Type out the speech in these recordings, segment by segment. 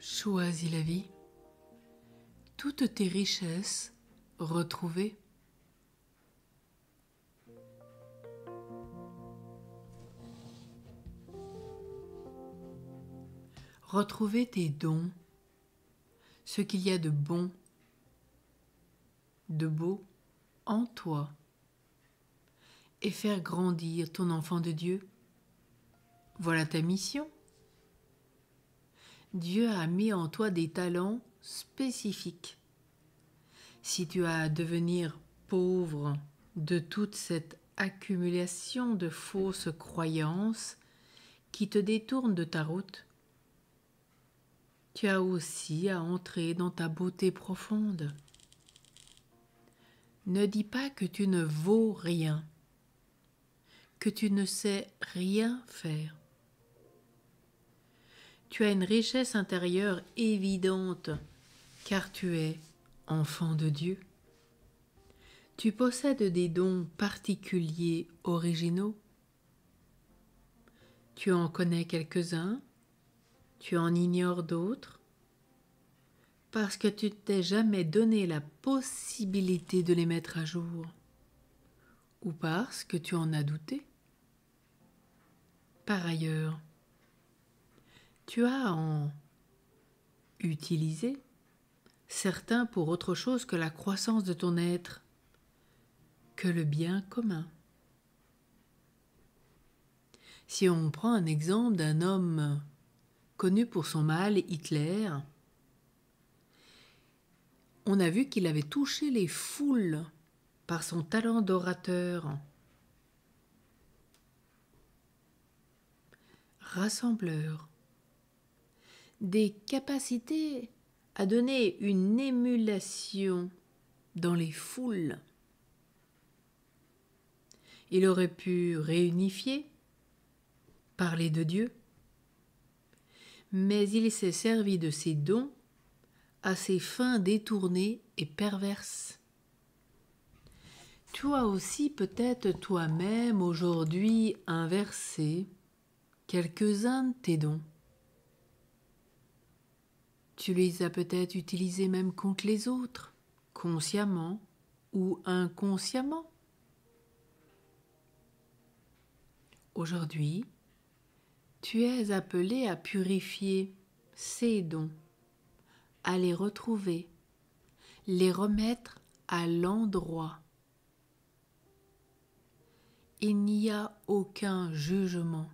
Choisis la vie. Toutes tes richesses retrouvées. Retrouver tes dons, ce qu'il y a de bon, de beau en toi, et faire grandir ton enfant de Dieu. Voilà ta mission. Dieu a mis en toi des talents spécifiques. Si tu as à devenir pauvre de toute cette accumulation de fausses croyances qui te détournent de ta route, tu as aussi à entrer dans ta beauté profonde. Ne dis pas que tu ne vaux rien, que tu ne sais rien faire tu as une richesse intérieure évidente, car tu es enfant de Dieu. Tu possèdes des dons particuliers originaux. Tu en connais quelques-uns, tu en ignores d'autres, parce que tu ne t'es jamais donné la possibilité de les mettre à jour, ou parce que tu en as douté. Par ailleurs, tu as en utilisé certains pour autre chose que la croissance de ton être, que le bien commun. Si on prend un exemple d'un homme connu pour son mal, Hitler, on a vu qu'il avait touché les foules par son talent d'orateur. Rassembleur, des capacités à donner une émulation dans les foules. Il aurait pu réunifier, parler de Dieu, mais il s'est servi de ses dons à ses fins détournées et perverses. Toi aussi peut-être toi-même aujourd'hui inversé quelques-uns de tes dons. Tu les as peut-être utilisés même contre les autres, consciemment ou inconsciemment. Aujourd'hui, tu es appelé à purifier ces dons, à les retrouver, les remettre à l'endroit. Il n'y a aucun jugement.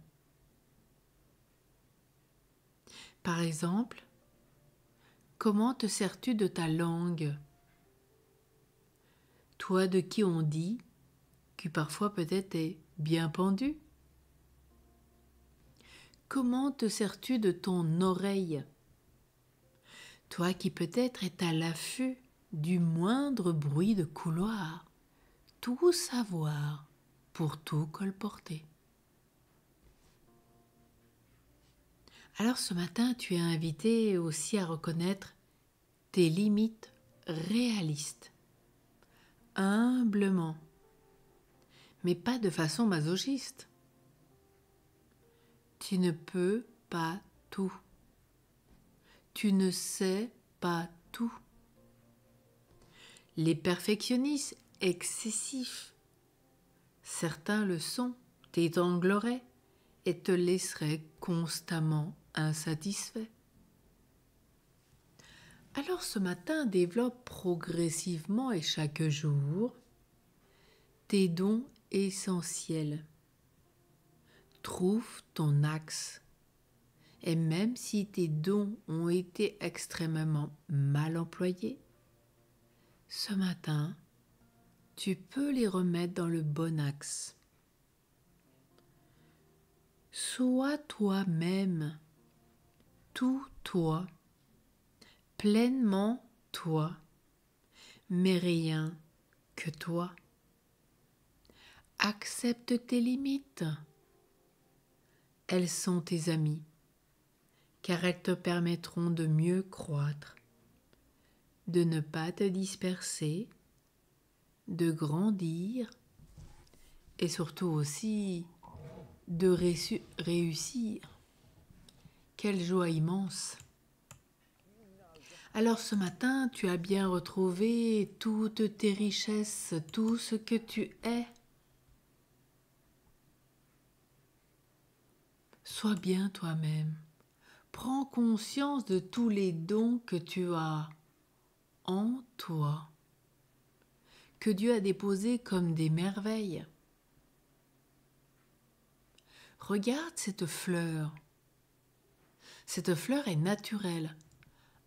Par exemple, Comment te sers-tu de ta langue Toi de qui on dit, qui parfois peut-être est bien pendu Comment te sers-tu de ton oreille Toi qui peut-être est à l'affût du moindre bruit de couloir, tout savoir pour tout colporter. Alors ce matin, tu es invité aussi à reconnaître tes limites réalistes, humblement, mais pas de façon masochiste. Tu ne peux pas tout. Tu ne sais pas tout. Les perfectionnistes excessifs, certains le sont, t'étrangleraient et te laisseraient constamment insatisfait. Alors ce matin, développe progressivement et chaque jour tes dons essentiels. Trouve ton axe. Et même si tes dons ont été extrêmement mal employés, ce matin, tu peux les remettre dans le bon axe. Sois toi-même tout toi, pleinement toi, mais rien que toi. Accepte tes limites. Elles sont tes amies, car elles te permettront de mieux croître, de ne pas te disperser, de grandir et surtout aussi de réussir. Quelle joie immense alors ce matin, tu as bien retrouvé toutes tes richesses, tout ce que tu es. Sois bien toi-même. Prends conscience de tous les dons que tu as en toi, que Dieu a déposés comme des merveilles. Regarde cette fleur. Cette fleur est naturelle.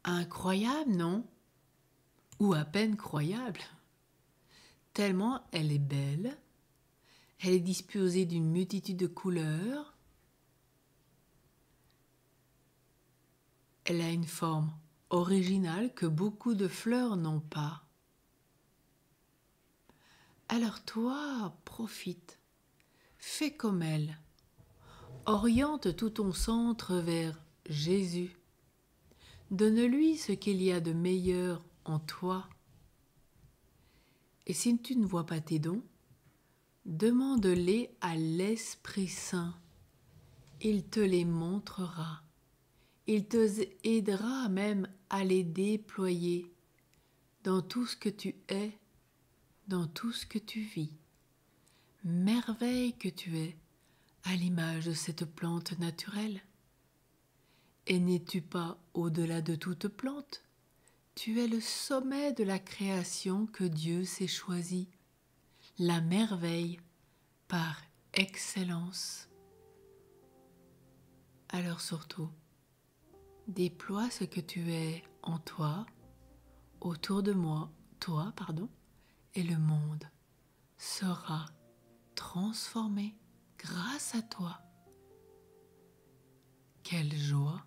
Incroyable, non Ou à peine croyable. Tellement elle est belle. Elle est disposée d'une multitude de couleurs. Elle a une forme originale que beaucoup de fleurs n'ont pas. Alors toi, profite, fais comme elle, oriente tout ton centre vers Jésus, donne-lui ce qu'il y a de meilleur en toi. Et si tu ne vois pas tes dons, demande-les à l'Esprit Saint. Il te les montrera. Il te aidera même à les déployer dans tout ce que tu es, dans tout ce que tu vis. Merveille que tu es à l'image de cette plante naturelle. Et n'es-tu pas au-delà de toute plante Tu es le sommet de la création que Dieu s'est choisie, la merveille par excellence. Alors surtout, déploie ce que tu es en toi, autour de moi, toi, pardon, et le monde sera transformé grâce à toi. Quelle joie